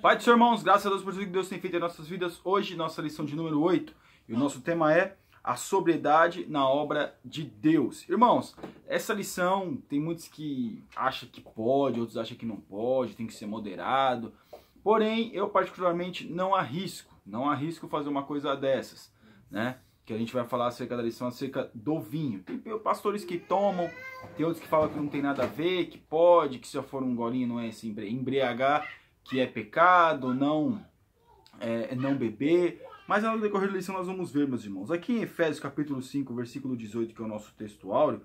Pai dos irmãos, graças a Deus por tudo que Deus tem feito em nossas vidas. Hoje, nossa lição de número 8. E o nosso tema é a sobriedade na obra de Deus. Irmãos, essa lição tem muitos que acham que pode, outros acham que não pode, tem que ser moderado. Porém, eu particularmente não arrisco, não arrisco fazer uma coisa dessas, né? Que a gente vai falar acerca da lição acerca do vinho. Tem pastores que tomam, tem outros que falam que não tem nada a ver, que pode, que se for um golinho não é se embriagar que é pecado não é, é não beber. Mas no decorrer da lição nós vamos ver, meus irmãos. Aqui em Efésios capítulo 5, versículo 18, que é o nosso texto áureo,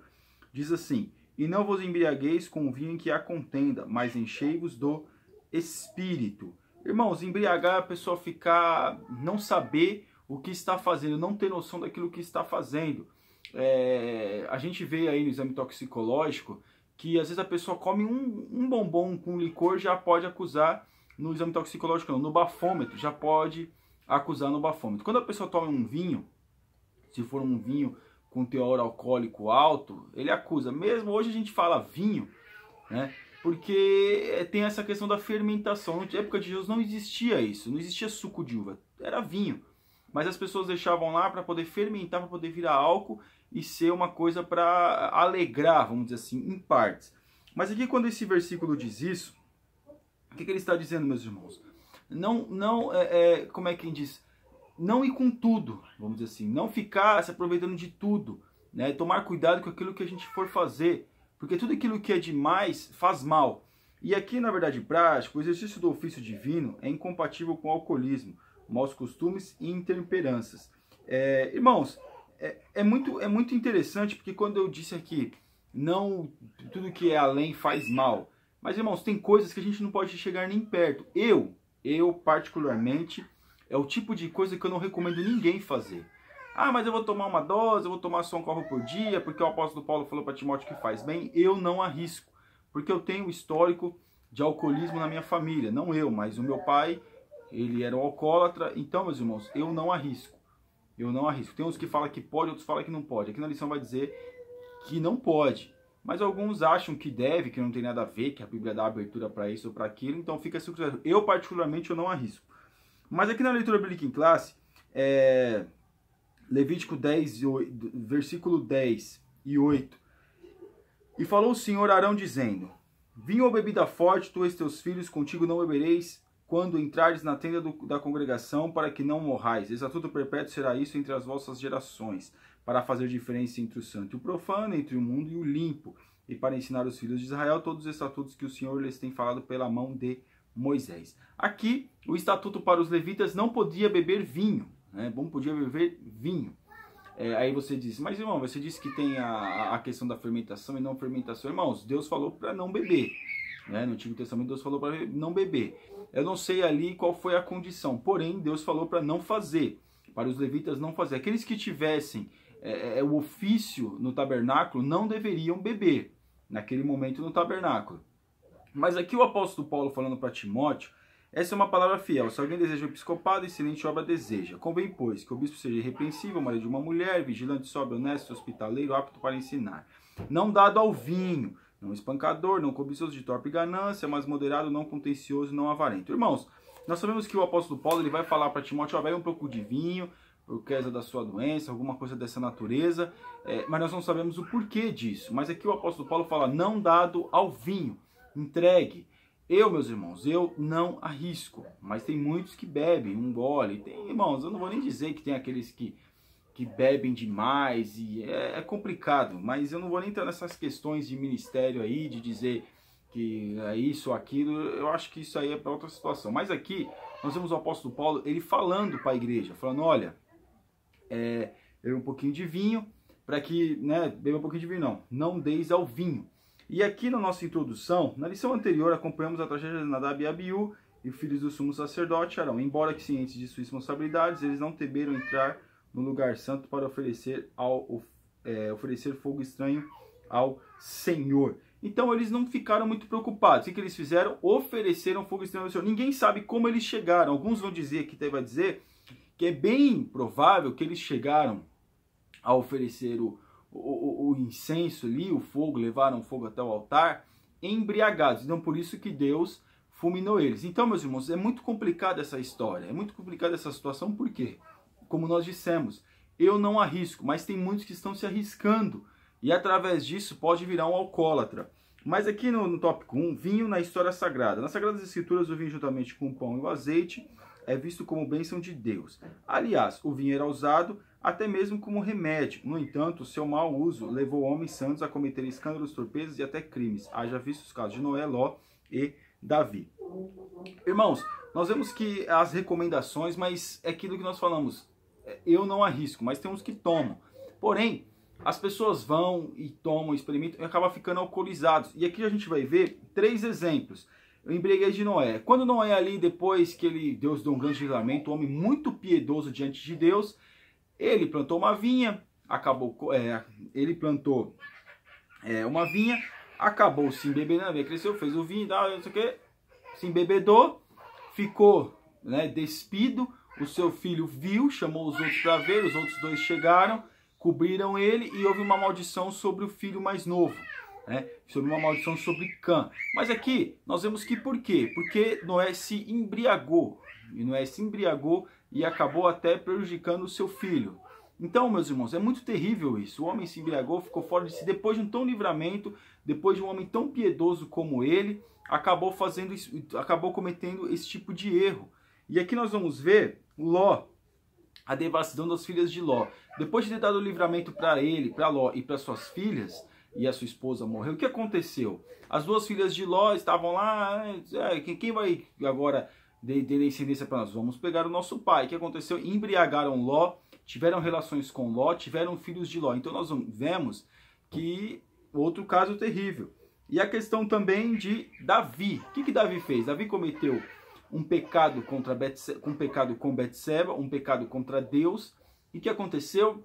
diz assim: E não vos embriagueis com o vinho em que há contenda, mas enchei-vos do Espírito. Irmãos, embriagar é a pessoa ficar, não saber o que está fazendo, não ter noção daquilo que está fazendo. É, a gente vê aí no exame toxicológico que às vezes a pessoa come um, um bombom com licor já pode acusar no exame toxicológico, não, no bafômetro, já pode acusar no bafômetro. Quando a pessoa toma um vinho, se for um vinho com teor alcoólico alto, ele acusa. Mesmo hoje a gente fala vinho, né? Porque tem essa questão da fermentação. Na época de Jesus não existia isso, não existia suco de uva, era vinho. Mas as pessoas deixavam lá para poder fermentar, para poder virar álcool e ser uma coisa para alegrar, vamos dizer assim, em partes. Mas aqui quando esse versículo diz isso, o que, que ele está dizendo, meus irmãos? Não, não, é, é, como é que diz? Não ir com tudo, vamos dizer assim, não ficar se aproveitando de tudo, né? Tomar cuidado com aquilo que a gente for fazer, porque tudo aquilo que é demais faz mal. E aqui, na verdade, prático, o exercício do ofício divino é incompatível com o alcoolismo, maus costumes e intemperanças. É, irmãos, é, é, muito, é muito interessante porque quando eu disse aqui, não tudo que é além faz mal. Mas, irmãos, tem coisas que a gente não pode chegar nem perto. Eu, eu particularmente, é o tipo de coisa que eu não recomendo ninguém fazer. Ah, mas eu vou tomar uma dose, eu vou tomar só um copo por dia, porque o apóstolo Paulo falou para Timóteo que faz bem. Eu não arrisco, porque eu tenho histórico de alcoolismo na minha família. Não eu, mas o meu pai, ele era um alcoólatra. Então, meus irmãos, eu não arrisco. Eu não arrisco. Tem uns que falam que pode, outros falam que não pode. Aqui na lição vai dizer que não pode. Mas alguns acham que deve, que não tem nada a ver, que a Bíblia dá abertura para isso ou para aquilo, então fica assim. Eu, particularmente, eu não arrisco. Mas aqui na leitura bíblica em classe, é... Levítico 10, versículo 10 e 8. E falou o Senhor a Arão, dizendo: Vinho ou bebida forte, tu e teus filhos, contigo não bebereis, quando entrares na tenda do, da congregação, para que não morrais. Estatuto perpétuo será isso entre as vossas gerações, para fazer diferença entre o santo e o profano, entre o mundo e o limpo, e para ensinar os filhos de Israel todos os estatutos que o Senhor lhes tem falado pela mão de Moisés. Aqui, o estatuto para os levitas não podia beber vinho, né? Bom, podia beber vinho. É, aí você diz, mas irmão, você disse que tem a, a questão da fermentação e não fermentação. Irmãos, Deus falou para não beber. Né? No Antigo Testamento, Deus falou para não beber. Eu não sei ali qual foi a condição. Porém, Deus falou para não fazer, para os levitas não fazer. Aqueles que tivessem é, é, é, o ofício no tabernáculo não deveriam beber naquele momento no tabernáculo. Mas aqui o apóstolo Paulo falando para Timóteo, essa é uma palavra fiel. Se alguém deseja o episcopado, excelente obra deseja. Convém, pois, que o bispo seja irrepreensível, marido de uma mulher, vigilante, sóbrio, honesto, hospitaleiro, apto para ensinar. Não dado ao vinho, não espancador, não cobiçoso de torpe ganância, mas moderado, não contencioso, não avarento. Irmãos, nós sabemos que o apóstolo Paulo ele vai falar para Timóteo, bebe um pouco de vinho, por causa da sua doença, alguma coisa dessa natureza, é, mas nós não sabemos o porquê disso. Mas aqui o apóstolo Paulo fala, não dado ao vinho, entregue. Eu, meus irmãos, eu não arrisco, mas tem muitos que bebem um gole. Tem, irmãos, eu não vou nem dizer que tem aqueles que que bebem demais e é, é, complicado, mas eu não vou nem entrar nessas questões de ministério aí, de dizer que é isso ou aquilo, eu acho que isso aí é para outra situação. Mas aqui nós vemos o apóstolo Paulo, ele falando para a igreja, falando, olha, é, um pouquinho de vinho, para que, né, beba um pouquinho de vinho não, não deis ao vinho. E aqui na nossa introdução, na lição anterior, acompanhamos a tragédia de Nadab e Abiú e filhos do sumo sacerdote Arão. Embora que cientes de suas responsabilidades, eles não temeram entrar no lugar santo para oferecer, ao, é, oferecer fogo estranho ao Senhor. Então eles não ficaram muito preocupados. O que, eles fizeram? Ofereceram fogo estranho ao Senhor. Ninguém sabe como eles chegaram. Alguns vão dizer que vai dizer que é bem provável que eles chegaram a oferecer o, o, o incenso ali, o fogo, levaram o fogo até o altar, embriagados. Então por isso que Deus fulminou eles. Então, meus irmãos, é muito complicada essa história, é muito complicada essa situação, por quê? como nós dissemos, eu não arrisco, mas tem muitos que estão se arriscando e através disso pode virar um alcoólatra. Mas aqui no, no tópico 1, vinho na história sagrada. Nas Sagradas Escrituras, o vinho, juntamente com o pão e o azeite, é visto como bênção de Deus. Aliás, o vinho era usado até mesmo como remédio. No entanto, seu mau uso levou homens santos a cometer escândalos, torpezas e até crimes. Haja visto os casos de Noé, Ló e Davi. Irmãos, nós vemos que as recomendações, mas é aquilo que nós falamos, eu não arrisco, mas tem uns que tomam. Porém, as pessoas vão e tomam, experimentam e acabam ficando alcoolizados. E aqui a gente vai ver três exemplos. Eu embriaguez de Noé. Quando Noé ali, depois que ele Deus deu um grande julgamento, um homem muito piedoso diante de Deus, ele plantou uma vinha, acabou, é, ele plantou é, uma vinha, acabou se embebedando, cresceu, fez o vinho, não sei o que, se embebedou, ficou né, despido, o seu filho viu, chamou os outros para ver, os outros dois chegaram, cobriram ele e houve uma maldição sobre o filho mais novo. Né? Sobre uma maldição sobre Cã. Mas aqui nós vemos que por quê? Porque Noé se embriagou. E Noé se embriagou e acabou até prejudicando o seu filho. Então, meus irmãos, é muito terrível isso. O homem se embriagou, ficou fora de si. Depois de um tão livramento, depois de um homem tão piedoso como ele, acabou fazendo, acabou cometendo esse tipo de erro. E aqui nós vamos ver Ló, a devassidão das filhas de Ló. Depois de ter dado o livramento para ele, para Ló e para suas filhas, e a sua esposa morreu, o que aconteceu? As duas filhas de Ló estavam lá, é, é, quem vai agora de, descendência para nós? Vamos pegar o nosso pai. O que aconteceu? Embriagaram Ló, tiveram relações com Ló, tiveram filhos de Ló. Então nós vemos que outro caso terrível. E a questão também de Davi. O que, que Davi fez? Davi cometeu um pecado contra Betseba, um pecado com Betseba, um pecado contra Deus. E o que aconteceu?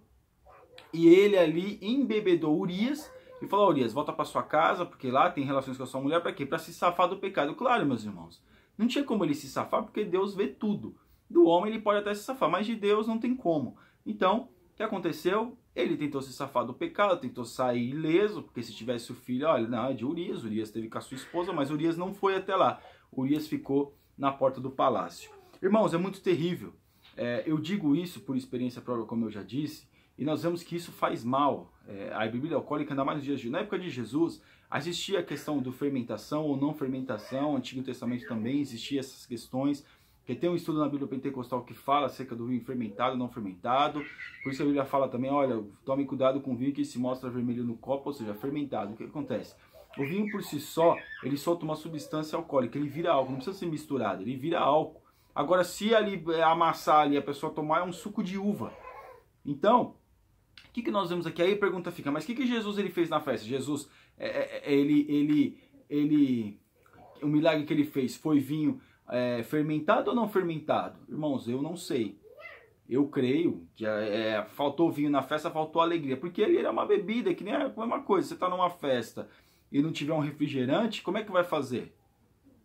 E ele ali embebedou Urias e falou: Urias, volta para sua casa, porque lá tem relações com a sua mulher, para quê? Para se safar do pecado. Claro, meus irmãos. Não tinha como ele se safar, porque Deus vê tudo. Do homem ele pode até se safar, mas de Deus não tem como. Então, o que aconteceu? Ele tentou se safar do pecado, tentou sair ileso, porque se tivesse o filho, olha, não, é de Urias, Urias teve com a sua esposa, mas Urias não foi até lá. Urias ficou na porta do palácio. Irmãos, é muito terrível. É, eu digo isso por experiência própria, como eu já disse, e nós vemos que isso faz mal. É, a bebida alcoólica, ainda mais nos dias de hoje. Na época de Jesus, existia a questão do fermentação ou não fermentação, No Antigo Testamento também existia essas questões. Porque tem um estudo na Bíblia Pentecostal que fala acerca do vinho fermentado, não fermentado. Por isso a Bíblia fala também, olha, tome cuidado com o vinho que se mostra vermelho no copo, ou seja, fermentado. O que acontece? O vinho por si só, ele solta uma substância alcoólica, ele vira álcool, não precisa ser misturado, ele vira álcool. Agora, se ali é, amassar ali a pessoa tomar, é um suco de uva. Então, o que, que nós vemos aqui? Aí a pergunta fica, mas o que, que Jesus ele fez na festa? Jesus, é, é, é ele, ele, ele, o milagre que ele fez foi vinho é, fermentado ou não fermentado? Irmãos, eu não sei. Eu creio que é, faltou vinho na festa, faltou alegria, porque ele era uma bebida, que nem a mesma coisa. Você está numa festa, e não tiver um refrigerante, como é que vai fazer?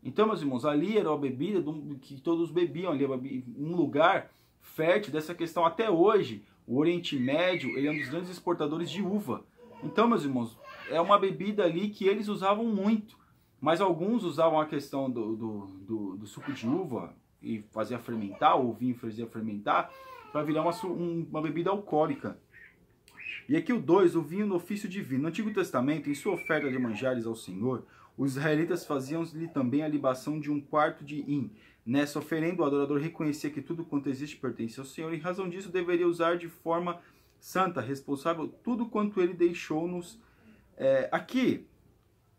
Então, meus irmãos, ali era uma bebida que todos bebiam ali, um lugar fértil dessa questão até hoje. O Oriente Médio, ele é um dos grandes exportadores de uva. Então, meus irmãos, é uma bebida ali que eles usavam muito. Mas alguns usavam a questão do, do, do, do suco de uva e fazia fermentar, ou o vinho fazia fermentar, para virar uma, uma bebida alcoólica. E aqui o 2, o vinho no ofício divino. No Antigo Testamento, em sua oferta de manjares ao Senhor, os israelitas faziam-lhe também a libação de um quarto de hin. Nessa oferenda, o adorador reconhecia que tudo quanto existe pertence ao Senhor e, em razão disso, deveria usar de forma santa, responsável, tudo quanto ele deixou-nos. É, aqui,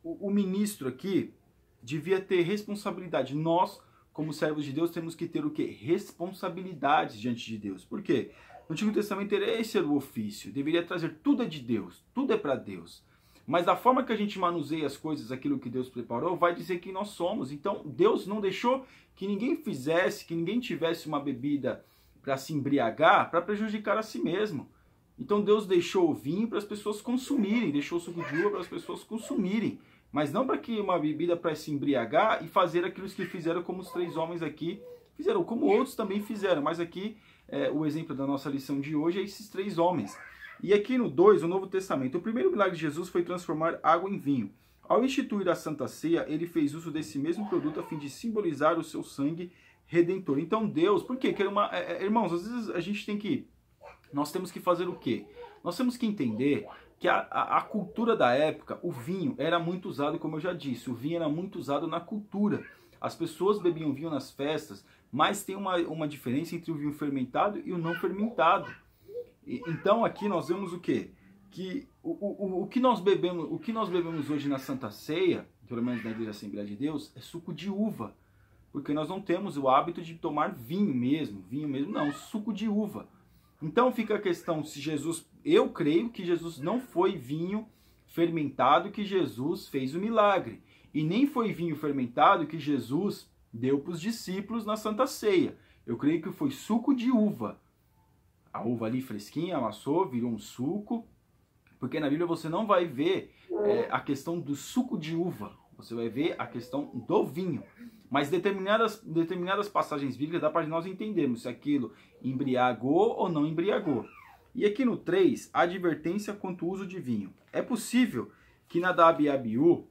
o, o ministro aqui devia ter responsabilidade. Nós, como servos de Deus, temos que ter o quê? Responsabilidades diante de Deus. Por quê? No Antigo Testamento era é esse era o ofício, deveria trazer tudo é de Deus, tudo é para Deus. Mas a forma que a gente manuseia as coisas, aquilo que Deus preparou, vai dizer quem nós somos. Então Deus não deixou que ninguém fizesse, que ninguém tivesse uma bebida para se embriagar, para prejudicar a si mesmo. Então Deus deixou o vinho para as pessoas consumirem, deixou o suco de uva para as pessoas consumirem, mas não para que uma bebida para se embriagar e fazer aquilo que fizeram como os três homens aqui fizeram, como outros também fizeram, mas aqui é, o exemplo da nossa lição de hoje é esses três homens. E aqui no 2, o Novo Testamento, o primeiro milagre de Jesus foi transformar água em vinho. Ao instituir a Santa Ceia, ele fez uso desse mesmo produto a fim de simbolizar o seu sangue redentor. Então Deus, por quê? Que era uma, é, é, irmãos, às vezes a gente tem que, nós temos que fazer o quê? Nós temos que entender que a, a, a, cultura da época, o vinho era muito usado, como eu já disse, o vinho era muito usado na cultura. As pessoas bebiam vinho nas festas, mas tem uma, uma diferença entre o vinho fermentado e o não fermentado. E, então aqui nós vemos o quê? Que o, o, o, que nós bebemos, o que nós bebemos hoje na Santa Ceia, pelo menos na Igreja Assembleia de Deus, é suco de uva. Porque nós não temos o hábito de tomar vinho mesmo, vinho mesmo não, suco de uva. Então fica a questão se Jesus, eu creio que Jesus não foi vinho fermentado que Jesus fez o milagre, e nem foi vinho fermentado que Jesus deu para os discípulos na Santa Ceia. Eu creio que foi suco de uva. A uva ali fresquinha, amassou, virou um suco. Porque na Bíblia você não vai ver é, a questão do suco de uva. Você vai ver a questão do vinho. Mas determinadas, determinadas passagens bíblicas dá para nós entendermos se aquilo embriagou ou não embriagou. E aqui no 3, advertência quanto ao uso de vinho. É possível que Nadab e Abiú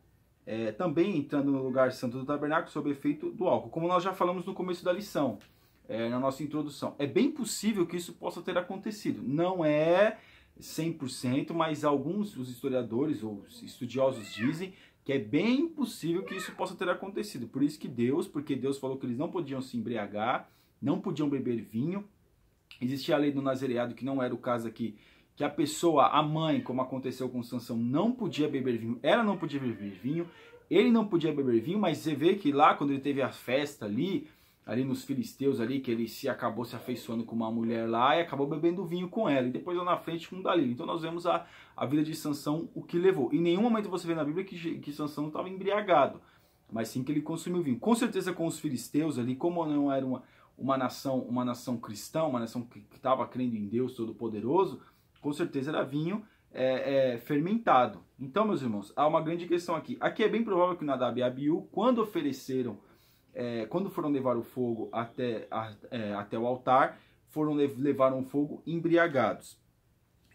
é, também entrando no lugar santo do tabernáculo sob efeito do álcool, como nós já falamos no começo da lição, é, na nossa introdução. É bem possível que isso possa ter acontecido. Não é 100%, mas alguns os historiadores ou os estudiosos dizem que é bem possível que isso possa ter acontecido. Por isso que Deus, porque Deus falou que eles não podiam se embriagar, não podiam beber vinho. Existia a lei do Nazareado que não era o caso aqui que a pessoa, a mãe, como aconteceu com Sansão, não podia beber vinho, ela não podia beber vinho, ele não podia beber vinho, mas você vê que lá quando ele teve a festa ali, ali nos filisteus ali, que ele se acabou se afeiçoando com uma mulher lá e acabou bebendo vinho com ela, e depois lá na frente com Dalila. Então nós vemos a, a vida de Sansão, o que levou. Em nenhum momento você vê na Bíblia que, que Sansão estava embriagado, mas sim que ele consumiu vinho. Com certeza com os filisteus ali, como não era uma, uma nação uma nação cristã, uma nação que estava crendo em Deus Todo-Poderoso, com certeza era vinho é, é, fermentado. Então, meus irmãos, há uma grande questão aqui. Aqui é bem provável que Nadab e Abiú, quando ofereceram, é, quando foram levar o fogo até, a, é, até o altar, foram levaram fogo embriagados.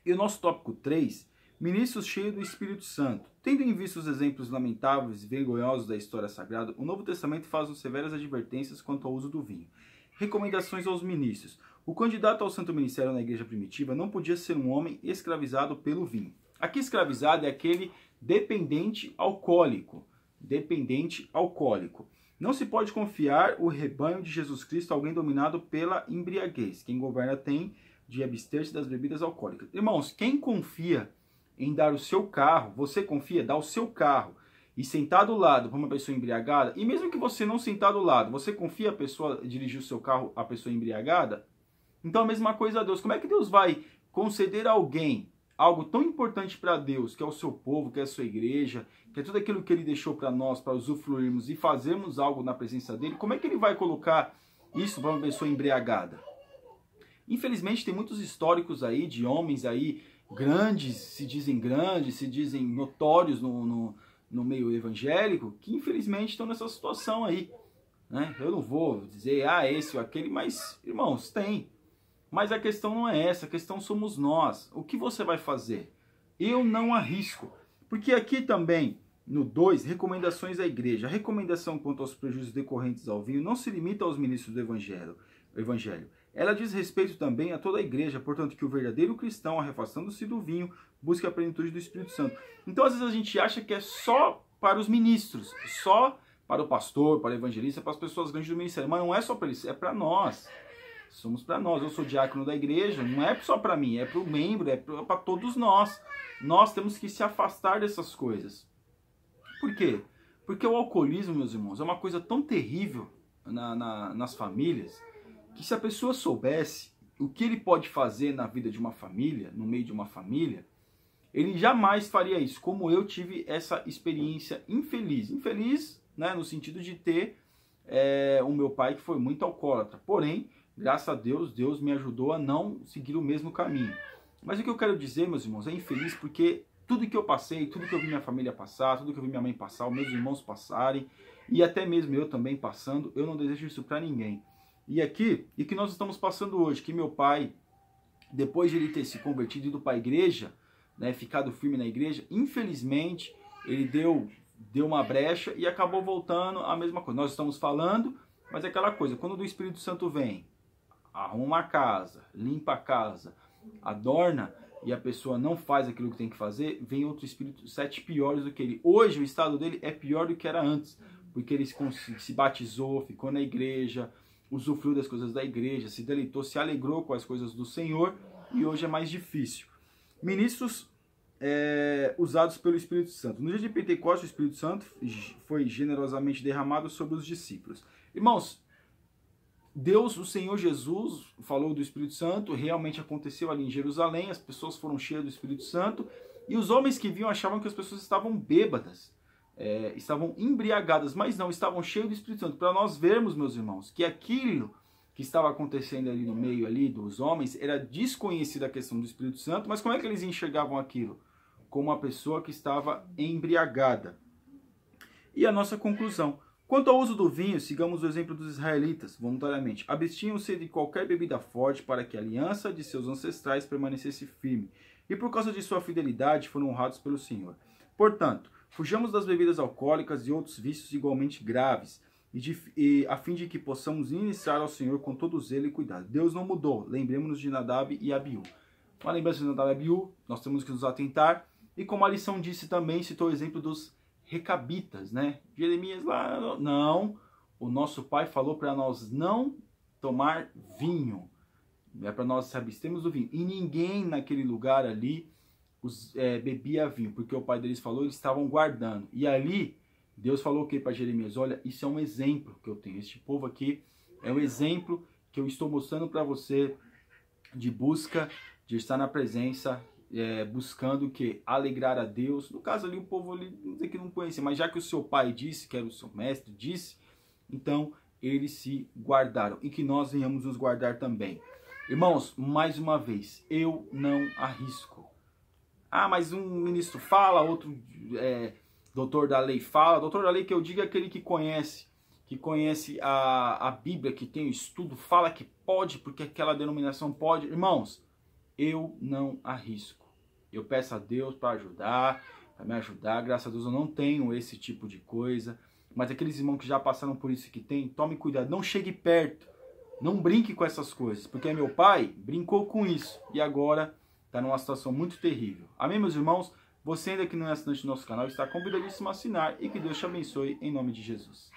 E o nosso tópico 3, ministros cheios do Espírito Santo. Tendo em vista os exemplos lamentáveis e vergonhosos da história sagrada, o Novo Testamento faz severas advertências quanto ao uso do vinho. Recomendações aos ministros. O candidato ao santo ministério na igreja primitiva não podia ser um homem escravizado pelo vinho. Aqui escravizado é aquele dependente alcoólico, dependente alcoólico. Não se pode confiar o rebanho de Jesus Cristo a alguém dominado pela embriaguez. Quem governa tem de abster-se das bebidas alcoólicas. Irmãos, quem confia em dar o seu carro, você confia, dá o seu carro e sentar do lado para uma pessoa embriagada, e mesmo que você não sentar do lado, você confia a pessoa dirigir o seu carro a pessoa embriagada? Então a mesma coisa a Deus. Como é que Deus vai conceder a alguém algo tão importante para Deus, que é o seu povo, que é a sua igreja, que é tudo aquilo que ele deixou para nós, para usufruirmos e fazermos algo na presença dele? Como é que ele vai colocar isso para uma pessoa embriagada? Infelizmente tem muitos históricos aí de homens aí grandes, se dizem grandes, se dizem notórios no, no, no meio evangélico, que infelizmente estão nessa situação aí. Né? Eu não vou dizer, ah, esse ou aquele, mas, irmãos, tem. Mas a questão não é essa, a questão somos nós. O que você vai fazer? Eu não arrisco. Porque aqui também, no 2, recomendações à igreja. A recomendação quanto aos prejuízos decorrentes ao vinho não se limita aos ministros do evangelho. evangelho. Ela diz respeito também a toda a igreja, portanto que o verdadeiro cristão, afastando-se do vinho, busque a plenitude do Espírito Santo. Então às vezes a gente acha que é só para os ministros, só para o pastor, para o evangelista, para as pessoas grandes do ministério. Mas não é só para eles, é para nós somos para nós. Eu sou diácono da igreja, não é só para mim, é para o membro, é para é todos nós. Nós temos que se afastar dessas coisas. Por quê? Porque o alcoolismo, meus irmãos, é uma coisa tão terrível na, na, nas famílias que se a pessoa soubesse o que ele pode fazer na vida de uma família, no meio de uma família, ele jamais faria isso. Como eu tive essa experiência infeliz. Infeliz, né, no sentido de ter é, o meu pai que foi muito alcoólatra. Porém, graças a Deus, Deus me ajudou a não seguir o mesmo caminho. Mas o que eu quero dizer, meus irmãos, é infeliz porque tudo que eu passei, tudo que eu vi minha família passar, tudo que eu vi minha mãe passar, meus irmãos passarem, e até mesmo eu também passando, eu não desejo isso para ninguém. E aqui, e que nós estamos passando hoje, que meu pai, depois de ele ter se convertido e ido para a igreja, né, ficado firme na igreja, infelizmente ele deu, deu uma brecha e acabou voltando à mesma coisa. Nós estamos falando, mas é aquela coisa, quando o Espírito Santo vem, arruma a casa, limpa a casa, adorna e a pessoa não faz aquilo que tem que fazer, vem outro espírito sete piores do que ele. Hoje o estado dele é pior do que era antes, porque ele se batizou, ficou na igreja, usufruiu das coisas da igreja, se deleitou, se alegrou com as coisas do Senhor e hoje é mais difícil. Ministros é, usados pelo Espírito Santo. No dia de Pentecostes, o Espírito Santo foi generosamente derramado sobre os discípulos. Irmãos, Deus, o Senhor Jesus, falou do Espírito Santo, realmente aconteceu ali em Jerusalém, as pessoas foram cheias do Espírito Santo, e os homens que vinham achavam que as pessoas estavam bêbadas, é, estavam embriagadas, mas não, estavam cheios do Espírito Santo. Para nós vermos, meus irmãos, que aquilo que estava acontecendo ali no meio ali dos homens era desconhecida a questão do Espírito Santo, mas como é que eles enxergavam aquilo? Como uma pessoa que estava embriagada. E a nossa conclusão. Quanto ao uso do vinho, sigamos o exemplo dos israelitas, voluntariamente. Abstinham-se de qualquer bebida forte para que a aliança de seus ancestrais permanecesse firme, e por causa de sua fidelidade foram honrados pelo Senhor. Portanto, fujamos das bebidas alcoólicas e outros vícios igualmente graves, e, de, e a fim de que possamos iniciar ao Senhor com todo zelo e cuidado. Deus não mudou, lembremos-nos de Nadab e Abiú. Uma lembrança de Nadab e Abiú, nós temos que nos atentar, e como a lição disse também, citou o exemplo dos recabitas, né? Jeremias lá, não, o nosso pai falou para nós não tomar vinho, é para nós se abstemos do vinho. E ninguém naquele lugar ali os, é, bebia vinho, porque o pai deles falou, eles estavam guardando. E ali, Deus falou o que para Jeremias? Olha, isso é um exemplo que eu tenho, este povo aqui é um exemplo que eu estou mostrando para você de busca de estar na presença é, buscando o que? Alegrar a Deus. No caso ali, o povo ali, não sei que não conhecia, mas já que o seu pai disse, que era o seu mestre, disse, então eles se guardaram. E que nós venhamos nos guardar também. Irmãos, mais uma vez, eu não arrisco. Ah, mas um ministro fala, outro é, doutor da lei fala. Doutor da lei que eu digo é aquele que conhece, que conhece a, a Bíblia, que tem o estudo, fala que pode, porque aquela denominação pode. Irmãos, eu não arrisco. Eu peço a Deus para ajudar, para me ajudar. Graças a Deus eu não tenho esse tipo de coisa. Mas aqueles irmãos que já passaram por isso que tem, tome cuidado, não chegue perto. Não brinque com essas coisas, porque meu pai brincou com isso e agora está numa situação muito terrível. Amém, meus irmãos? Você ainda que não é assinante do nosso canal está convidadíssimo a assinar e que Deus te abençoe em nome de Jesus.